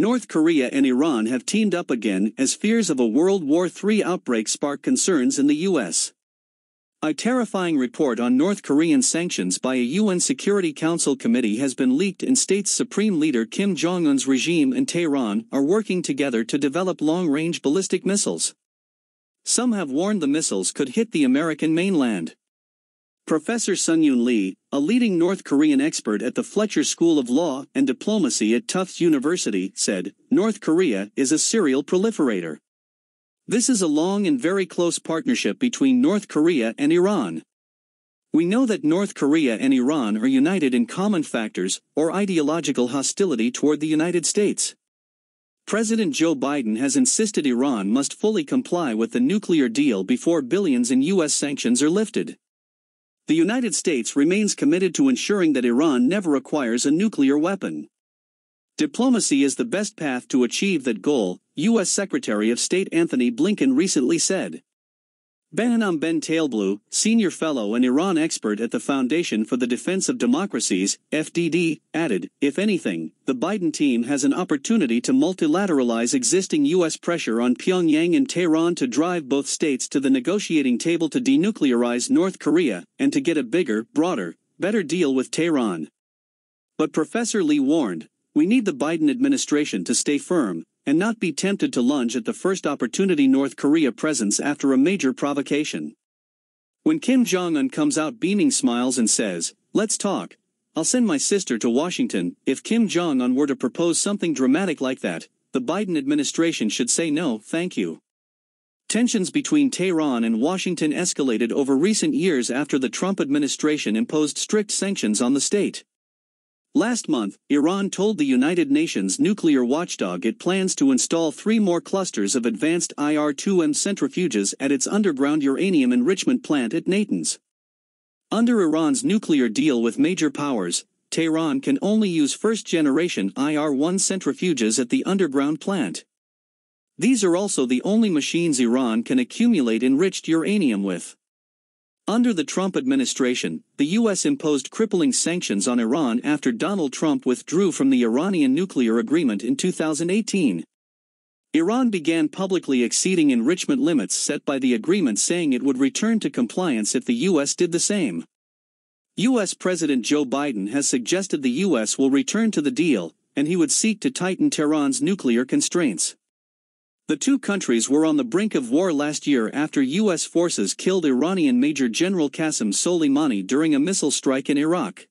North Korea and Iran have teamed up again as fears of a World War III outbreak spark concerns in the U.S. A terrifying report on North Korean sanctions by a UN Security Council committee has been leaked and states Supreme Leader Kim Jong-un's regime and Tehran are working together to develop long-range ballistic missiles. Some have warned the missiles could hit the American mainland. Professor Sunyun Lee, a leading North Korean expert at the Fletcher School of Law and Diplomacy at Tufts University, said, North Korea is a serial proliferator. This is a long and very close partnership between North Korea and Iran. We know that North Korea and Iran are united in common factors or ideological hostility toward the United States. President Joe Biden has insisted Iran must fully comply with the nuclear deal before billions in U.S. sanctions are lifted the United States remains committed to ensuring that Iran never acquires a nuclear weapon. Diplomacy is the best path to achieve that goal, U.S. Secretary of State Anthony Blinken recently said. Benenam Ben Taleblu, senior fellow and Iran expert at the Foundation for the Defense of Democracies, FDD, added, if anything, the Biden team has an opportunity to multilateralize existing U.S. pressure on Pyongyang and Tehran to drive both states to the negotiating table to denuclearize North Korea and to get a bigger, broader, better deal with Tehran. But Professor Lee warned, we need the Biden administration to stay firm, and not be tempted to lunge at the first opportunity North Korea presents after a major provocation. When Kim Jong-un comes out beaming smiles and says, let's talk, I'll send my sister to Washington, if Kim Jong-un were to propose something dramatic like that, the Biden administration should say no, thank you. Tensions between Tehran and Washington escalated over recent years after the Trump administration imposed strict sanctions on the state. Last month, Iran told the United Nations nuclear watchdog it plans to install three more clusters of advanced IR-2M centrifuges at its underground uranium enrichment plant at Natanz. Under Iran's nuclear deal with major powers, Tehran can only use first-generation IR-1 centrifuges at the underground plant. These are also the only machines Iran can accumulate enriched uranium with. Under the Trump administration, the U.S. imposed crippling sanctions on Iran after Donald Trump withdrew from the Iranian nuclear agreement in 2018. Iran began publicly exceeding enrichment limits set by the agreement saying it would return to compliance if the U.S. did the same. U.S. President Joe Biden has suggested the U.S. will return to the deal, and he would seek to tighten Tehran's nuclear constraints. The two countries were on the brink of war last year after U.S. forces killed Iranian Major General Qasem Soleimani during a missile strike in Iraq.